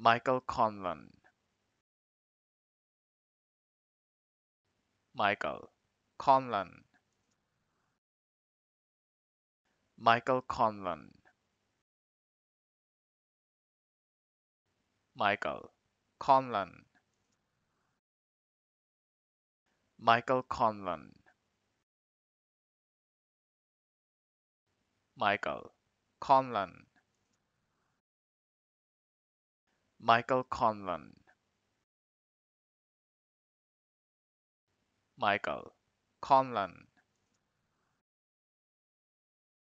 Michael Conlon Michael Conlon Michael Conlon Michael Conlon Michael Conlon Michael Conlon Michael Conlon Michael Conlon